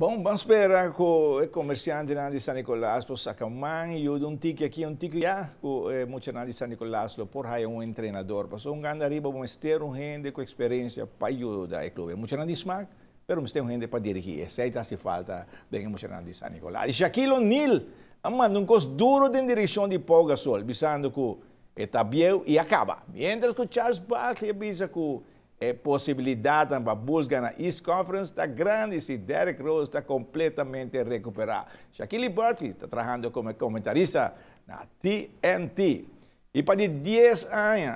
Bom, vamos ver com o comerciante de San Nicolás, por Sacamã, e um tique aqui, um tique lá, com o eh, muito lá de San Nicolás, por aí um treinador. Passou um grande arriba, um esteiro, um rende com experiência para ajudar o clube. Muito lá de Smack, mas tem um rende para dirigir. Esse aí está falta, bem muito lá de San Nicolás. E Shaquille O'Neal, amando um cos duro de direção de Paul Gasol, visando que está bem e acaba. Mientras que Charles Barkley avisa que é, possibilidade para busca na East Conference está grande se Derek Rose está completamente recuperado. Shaquille Barkley está trabalhando como comentarista na TNT. E para de 10 anos,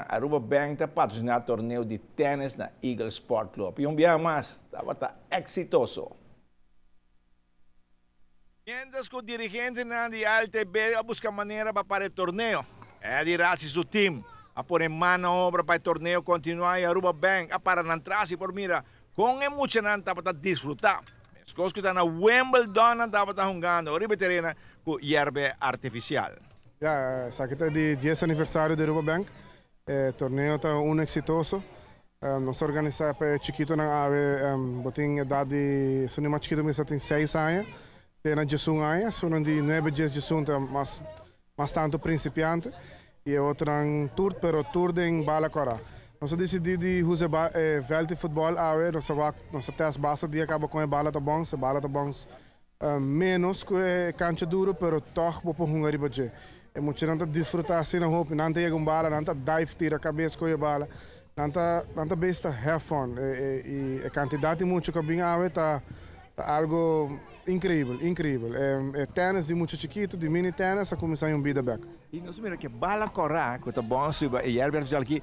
a Aruba Bank está patrocinando o torneio de tênis na Eagle Sport Club. E um dia mais, estava tá, exitoso. Mientras que o dirigente Nandi a busca maneira para parar o torneio, é dirá e seu time a poner mano obra para el torneo continuar y Aruba Bank a ah, para atrás y por mira, con el mucha nanta para disfrutar. As coisas que estão na Wimbledon andava tá jogando, Oribe Terena, com hierba artificial. Já, yeah, está de 10 aniversário do Bank. Eh, torneio está um exitoso. Um, nós organizamos para chiquito na ave, um, botin idade, sou mais chiquito, mas tem 6 anos, tem 11 anos, sou de 9, de 11, mas mais tanto principiante e é outran tour, pero tour de em Balacora. Nós decidimos eh, de usar eh, velte futebol ver, nós nós teste bases de acaba com a bala de bom, se bala tá menos que o é cancha duro, pero toch bo por hungari budget. É muito não desfrutar assim na roupa, não tem algum bala, não tá dive tira a cabeça com a bala. Não tá não tá besta have fun. É, e, a quantidade muito que a ah, ver tá algo incrível, incrível. É, é tênis de muito chiquito, de mini tênis, a começar em um vida back. E nós vimos que bala corra, que tá bom, e Herbert já aqui.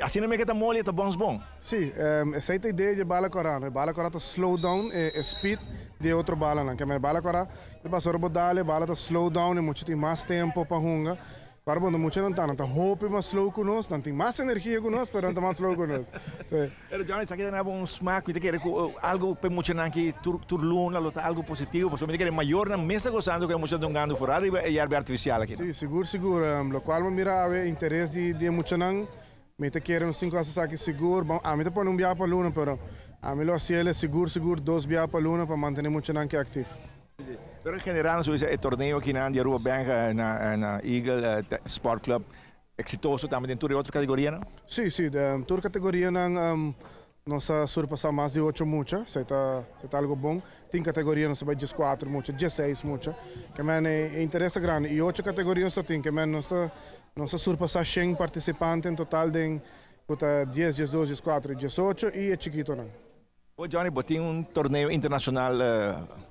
Assim não é que tá mole, tá bom, bom. Sim, é, essa é a ideia de bala corra. Né? Bala corra tá slow down, é, é speed de outro bala, né? Que é bala corra, depois a bala tá slow down, é muito tem mais tempo para runga. Παραπάνω μου τσέναν τάνα, τα χώπη μας λόγου más más energía ενεργία pero tanto más slow con nos. Pero Johnny, Que tenemos un smack, viste que uh, algo que pues, mucho nanki turluna, lo algo positivo, pues viste que mayor no me está gozando que mucho dongando por arriba y arbe artificial aquí. Sí, seguro, seguro, em, lo cual me mira ver interés de de mucho no, me que quieren cinco asas aquí seguro, a mí te pone un viaje para luna, pero a mí lo hacía seguro, seguro dos viajes para luna para mantener mucho nanki activo. Pero en general, el eh, torneo aquí en Aruba Benga, eh, en, eh, Eagle Sport Club, exitoso también en tu otra categoría, ¿no? Sí, sí, de um, tu categoría, um, nós surpassamos mais de 8 muchas, se está, algo bom. Tem categoria, nós vai 14 muchas, 16 muchas, que man, é, é interesse grande. E 8 categorias só tem, que man, nós, nós surpassamos 100 participantes em total, de 10, 12, 14, 18 e é chiquito, não. Ô, Johnny, tem um torneio internacional... Uh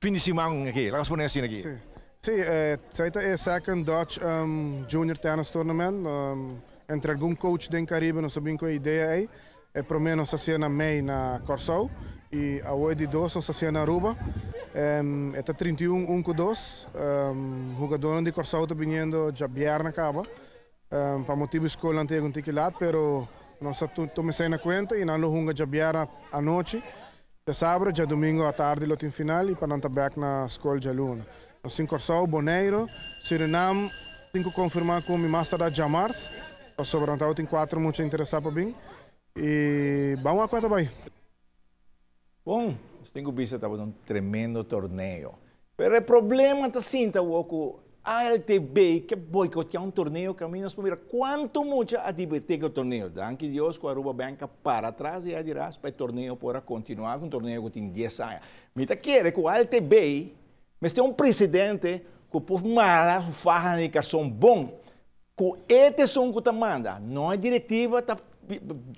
finishing lagi, langsung vamos sini lagi. Sim, Sí, eh, het is second Dutch um, Junior Tennis Tournament. Um, entre algum coach do Caribe, não sabia qual é a ideia aí. É pelo menos se na MEI na Corsol e a OED 2 se na Aruba. Um, é 31 tá 1 com 2. Um, jogador de Corsol está vindo de Jabiar na Caba. Um, para motivo de escola antigo um lá, mas não sei se tome na conta e não lo junga Jabiar à noite já domingo à tarde, lotin final e pananta back na escola de aluno. cinco 5 Sol, Boneiro, Suriname, cinco confirmar com o Master da Jamars. O Sobrantal tem 4 muito interessado para mim. E vamos a quatro vai. Bom, os 5 bis estavam um tremendo torneio. Mas o problema está sim, tá o ALTB que boicotear um torneio, caminhos para mirar quanto muito a divertir o torneio. Dan que Deus com a Aruba Banca para trás e dirás para o torneio poder continuar com um torneio que tem 10 anos. Mita tá quer que o ALTB, mas tem um presidente que o povo mara, farra, né, que são bom, que este som que te tá manda, não é diretiva, tá,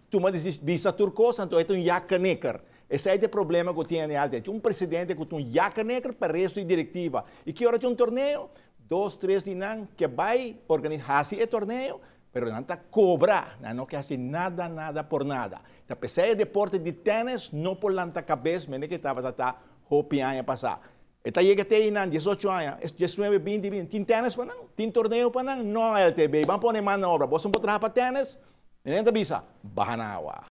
tu me diz, visa turcosa, então é um jacanecar. Esse é o problema que tinha na Alta. Um presidente que tem um jacanecar para o resto de diretiva. E que hora tem um torneio? dos, tres dinan que va a organizar el torneo, pero no cobra, no que hace nada, nada por nada. A pesar de deporte de tenis, no por la cabeza, menos que está hasta hopianha passar. está llega te inan 18 años, 19, 20, 20. ¿Tienes tenis para nang, ¿Tiene torneo para nang, no vamos Van poner mano obra. Vos un para para tenis, nilenta visa, agua.